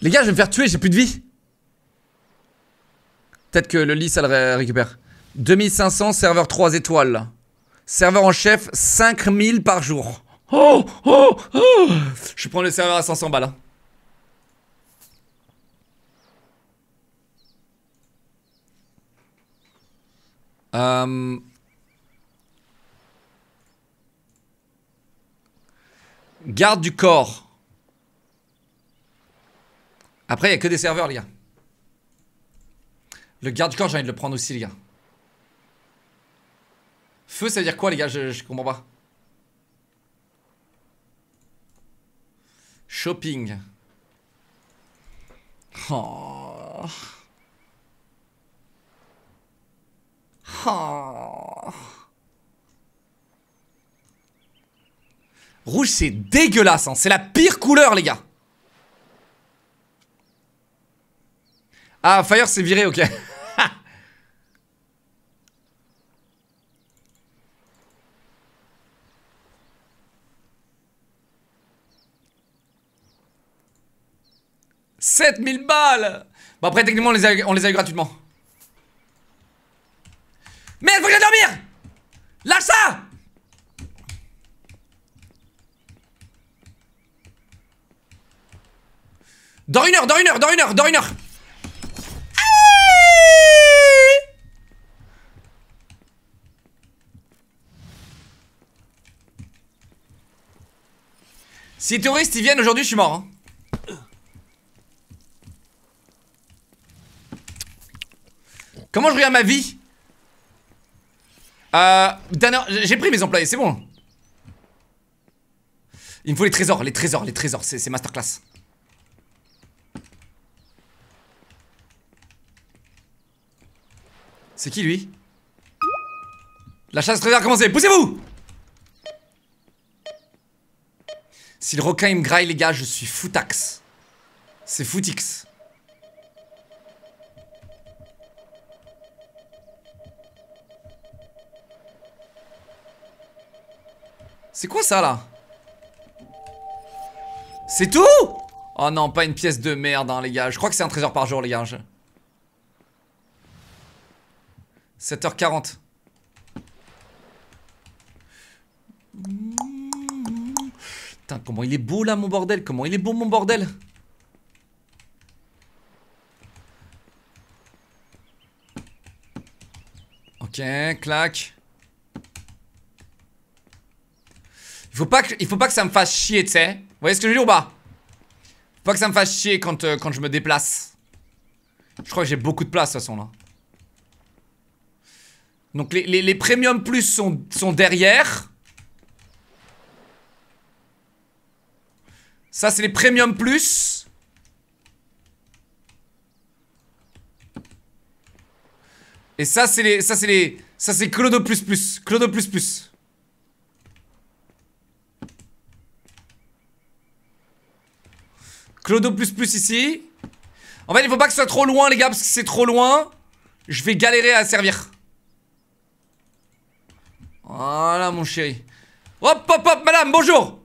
Les gars, je vais me faire tuer, j'ai plus de vie. Peut-être que le lit, ça le récupère. 2500 serveurs 3 étoiles. Serveur en chef, 5000 par jour. Oh, oh, oh Je prends le serveur à 500 balles. Hein. Euh, garde du corps. Après, il n'y a que des serveurs, les gars. Le garde du corps, j'ai envie de le prendre aussi, les gars. Feu, ça veut dire quoi, les gars je, comprends pas. Shopping. Oh. Oh. Rouge, c'est dégueulasse. Hein. C'est la pire couleur, les gars. Ah, Fire, c'est viré, ok. 7000 balles Bon après techniquement on les a, eu gratuitement. Merde, faut que j'aille dormir Lâche ça Dans une heure, dans une heure, dans une heure, dans une heure Si les touristes ils viennent aujourd'hui, je suis mort. Hein. Comment je regarde ma vie Euh... J'ai pris mes employés, c'est bon. Il me faut les trésors, les trésors, les trésors, c'est masterclass. C'est qui lui La chasse trésor a commencé, poussez-vous Si le requin il me graille les gars, je suis foutax. C'est foutix. C'est quoi ça là C'est tout Oh non, pas une pièce de merde hein, les gars. Je crois que c'est un trésor par jour les gars. 7h40. Putain, comment il est beau là mon bordel Comment il est beau mon bordel Ok, clac. Il faut pas que, il faut pas que ça me fasse chier, tu sais. Vous voyez ce que je veux dire ou pas Faut pas que ça me fasse chier quand, euh, quand je me déplace. Je crois que j'ai beaucoup de place, de toute façon, là. Donc les, les, premium plus sont, sont derrière. Ça, c'est les premium plus. Et ça, c'est les. Ça, c'est les. Ça, c'est Clodo plus plus. Clodo plus plus. Clodo plus plus ici. En fait, il faut pas que ce soit trop loin, les gars, parce que c'est trop loin. Je vais galérer à servir. Voilà, mon chéri. Hop, hop, hop, madame, bonjour.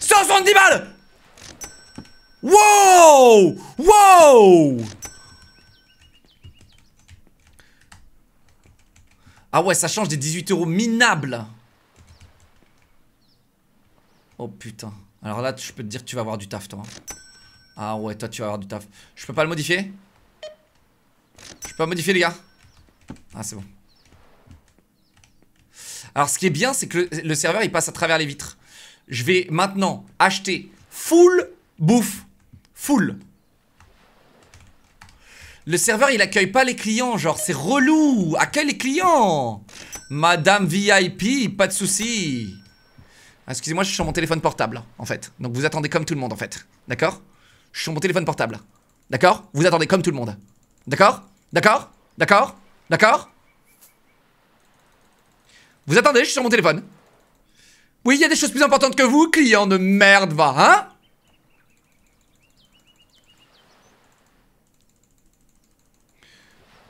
170 balles! Wow! Wow! Ah ouais, ça change des 18 euros minables. Oh putain. Alors là, je peux te dire que tu vas avoir du taf, toi. Hein. Ah ouais, toi, tu vas avoir du taf. Je peux pas le modifier Je peux pas modifier, les gars Ah, c'est bon. Alors, ce qui est bien, c'est que le, le, serveur, il passe à travers les vitres. Je vais maintenant acheter full bouffe. Full. Le serveur il accueille pas les clients genre c'est relou Accueille les clients Madame VIP pas de soucis ah, Excusez-moi je suis sur mon téléphone portable en fait Donc vous attendez comme tout le monde en fait D'accord Je suis sur mon téléphone portable D'accord Vous attendez comme tout le monde D'accord D'accord D'accord D'accord Vous attendez je suis sur mon téléphone Oui il y a des choses plus importantes que vous client de merde va hein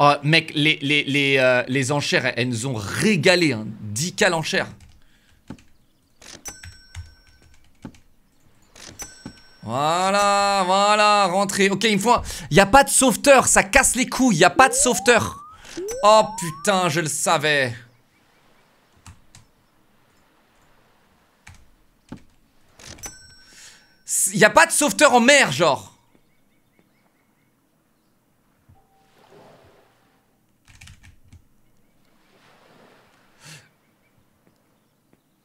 Oh, mec, les, les, euh, les, enchères, elles nous ont régalé. Hein. 10 k Voilà, voilà, rentrez Ok, une fois. faut Y a pas de sauveteur, ça casse les couilles. Y a pas de sauveteur. Oh putain, je le savais. Y a pas de sauveteur en mer, genre.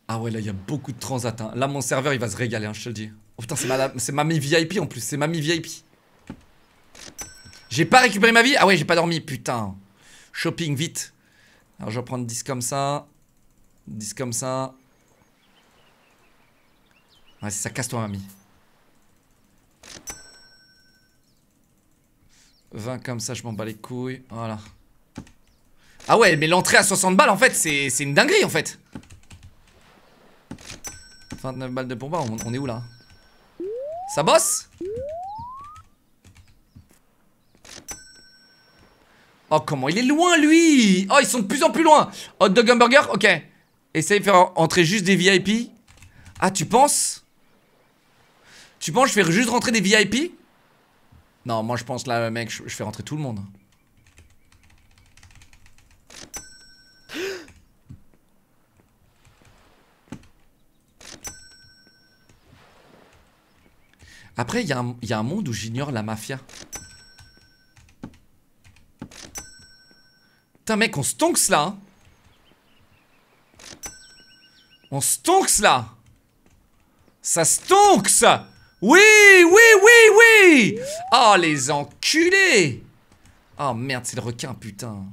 Ah ouais, là, il y a beaucoup de transat. Hein. Là, mon serveur, il va se régaler, hein, je te le dis. Oh putain, c'est ma, mamie VIP en plus. C'est mamie VIP. J'ai pas récupéré ma vie Ah ouais, j'ai pas dormi, putain. Shopping, vite. Alors, je vais prendre 10 comme ça. 10 comme ça. Ouais, ça casse-toi, mamie. 20 comme ça, je m'en bats les couilles. Voilà. Ah ouais, mais l'entrée à 60 balles, en fait, c'est une dinguerie, en fait. 29 balles de pompe on, est où là Ça bosse Oh comment il est loin lui Oh ils sont de plus en plus loin Hot dog hamburger Ok Essaye de faire entrer juste des VIP Ah tu penses Tu penses je fais juste rentrer des VIP Non moi je pense là mec je fais rentrer tout le monde Après, il y, a un monde où j'ignore la mafia. Putain, mec, on stonks là. Hein. on stonks là. Ça stonks Oui, oui, oui, oui Oh, les enculés Oh merde, c'est le requin, putain.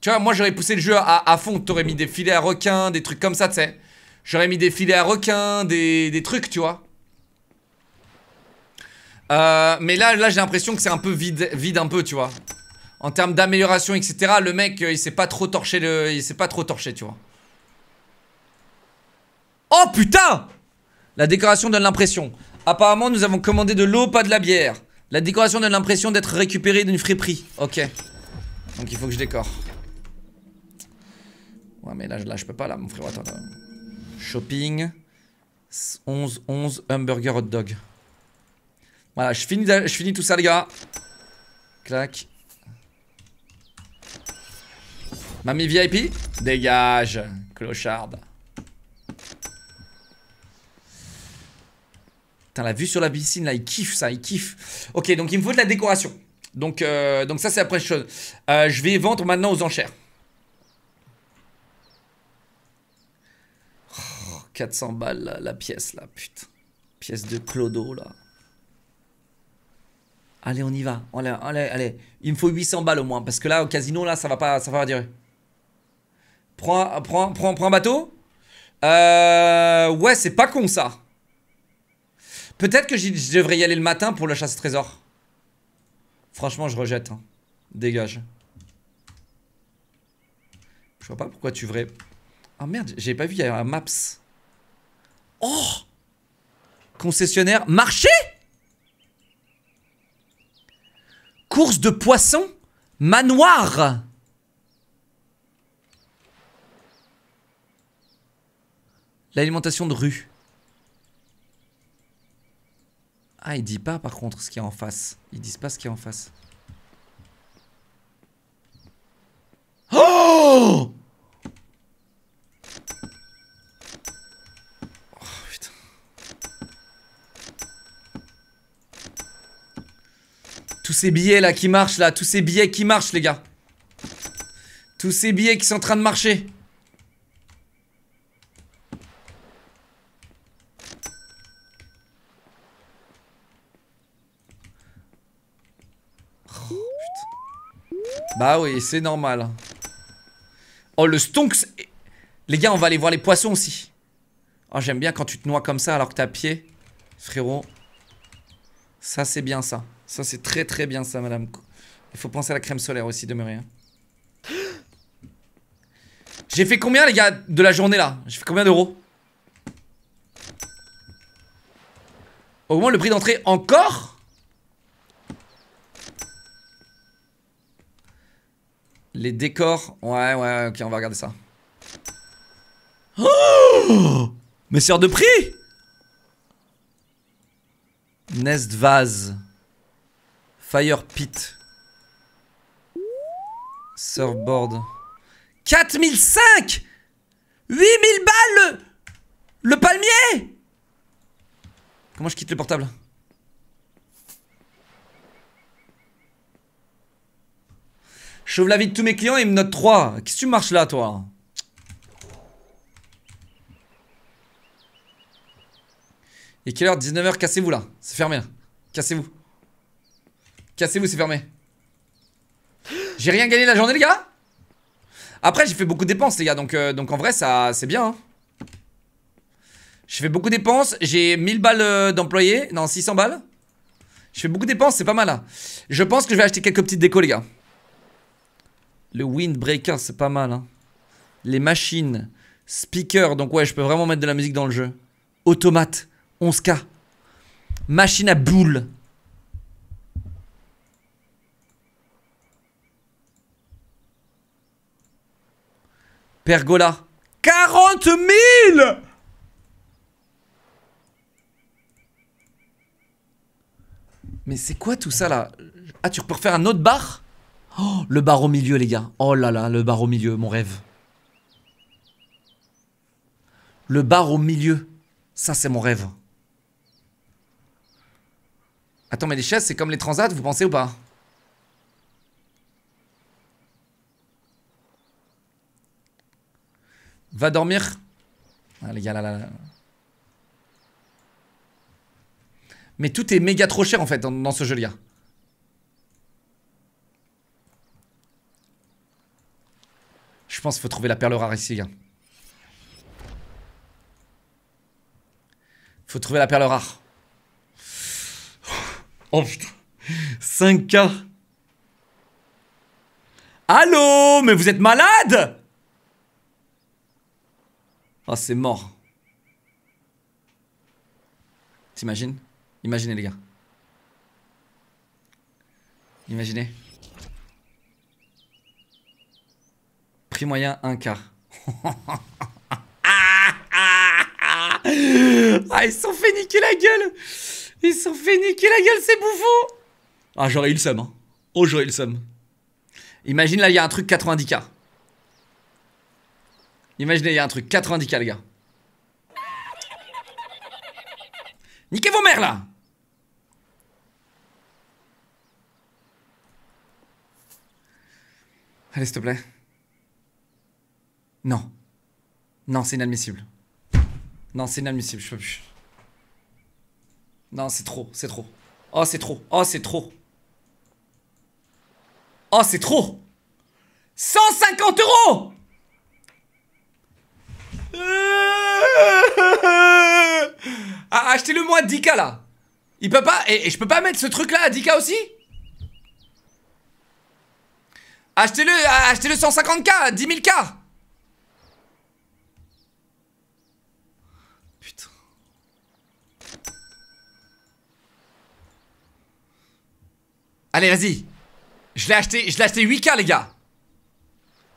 Tu vois, moi j'aurais poussé le jeu à, fond. T'aurais mis des filets à requins des trucs comme ça, tu sais. J'aurais mis des filets à requins des trucs, tu vois. Euh, mais là, là j'ai l'impression que c'est un peu vide, vide un peu, tu vois. En termes d'amélioration, etc. Le mec, euh, il s'est pas trop torché, le... il s'est pas trop torché, tu vois. Oh putain La décoration donne l'impression. Apparemment, nous avons commandé de l'eau, pas de la bière. La décoration donne l'impression d'être récupérée d'une friperie. Ok. Donc il faut que je décore. Ouais, mais là, là je peux pas, là, mon frérot. Attends, attends. Shopping. 11, 11, hamburger hot dog. Voilà, je finis, tout ça, les gars. Clac. Mamie VIP Dégage, clochard. Putain, la vue sur la piscine, là, il kiffe ça, il kiffe. Ok, donc il me faut de la décoration. Donc, euh, donc ça, c'est après chose. Euh, je vais vendre maintenant aux enchères. 400 balles, la pièce, là, putain. Pièce de clodo, là. Allez, on y va. Allez, allez, allez. Il me faut 800 balles au moins. Parce que là, au casino, là, ça va pas, ça va pas durer. Prends, prends, un bateau. Euh, ouais, c'est pas con ça. Peut-être que je devrais y aller le matin pour le chasse-trésor. Franchement, je rejette. Hein. Dégage. Je vois pas pourquoi tu verrais. Ah oh, merde, j'ai pas vu, il y a un maps. Oh Concessionnaire, marché course de poissons Manoir L'alimentation de rue. Ah, il dit pas par contre ce qu'il y a en face. Ils disent pas ce qu'il y a en face. Oh Tous ces billets là qui marchent là, tous ces billets qui marchent les gars. Tous ces billets qui sont en train de marcher. Oh, bah oui, c'est normal. Oh, le stonks. Les gars, on va aller voir les poissons aussi. Oh, j'aime bien quand tu te noies comme ça alors que t'as pied. Frérot. Ça, c'est bien ça. Ça, c'est très très bien, ça, madame. Il faut penser à la crème solaire aussi, demeurer. Hein. J'ai fait combien, les gars, de la journée là J'ai fait combien d'euros au moins le prix d'entrée encore Les décors. Ouais, ouais, ok, on va regarder ça. Oh! Mais c'est hors de prix Nest vase. Fire Pit. Surfboard. 4005 8000 balles le... palmier Comment je quitte le portable Je la vie de tous mes clients et me note 3. Qu'est-ce que tu marches là, toi Et quelle heure 19h, cassez-vous là. C'est fermé Cassez-vous. Cassez-vous, c'est fermé. J'ai rien gagné la journée, les gars Après, j'ai fait beaucoup de dépenses, les gars, donc, euh, donc en vrai, ça, c'est bien. J'ai hein. Je fais beaucoup de dépenses, j'ai 1000 balles euh, d'employés, non, 600 balles. Je fais beaucoup de dépenses, c'est pas mal. Hein. Je pense que je vais acheter quelques petites décos, les gars. Le Windbreaker, c'est pas mal. Hein. Les machines, speaker, donc ouais, je peux vraiment mettre de la musique dans le jeu. Automate, 11K. Machine à boules, Pergola. 40 000 Mais c'est quoi tout ça là Ah, tu peux refaire un autre bar Oh, le bar au milieu, les gars. Oh là là, le bar au milieu, mon rêve. Le bar au milieu. Ça, c'est mon rêve. Attends, mais les chaises, c'est comme les transats, vous pensez ou pas Va dormir. Ah, les gars, là, là, là. Mais tout est méga trop cher en fait dans, ce jeu, les Je pense qu'il faut trouver la perle rare ici, les gars. Faut trouver la perle rare. Oh putain. 5K. Allô Mais vous êtes malade Oh, c'est mort. T'imagines Imaginez, les gars. Imaginez. Prix moyen 1 quart. ah, ils sont fait niquer la gueule Ils sont fait niquer la gueule, C'est bouffons Ah, j'aurais eu le seum. Hein. Oh, j'aurais eu le seum. Imagine, là, il y a un truc 90K. Imaginez, il y a un truc, 90k, les gars. Niquez vos mères, là Allez, s'il te plaît. Non. Non, c'est inadmissible. Non, c'est inadmissible, je peux plus. Non, c'est trop, c'est trop. Oh, c'est trop, oh, c'est trop. Oh, c'est trop 150 euros ah, Achetez-le moi de 10k là Il peut pas... Et, je peux pas mettre ce truc là à 10k aussi Achetez-le Achetez-le 150k 10 000k Putain Allez vas-y Je l'ai acheté Je l'ai acheté 8k les gars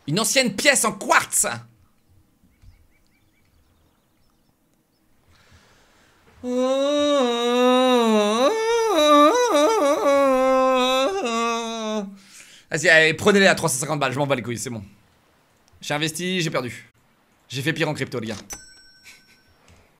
Une ancienne pièce en quartz Vas-y, ah, allez, prenez-les à 350 balles, je m'en bats les couilles, c'est bon. J'ai investi, j'ai perdu. J'ai fait pire en crypto, les gars.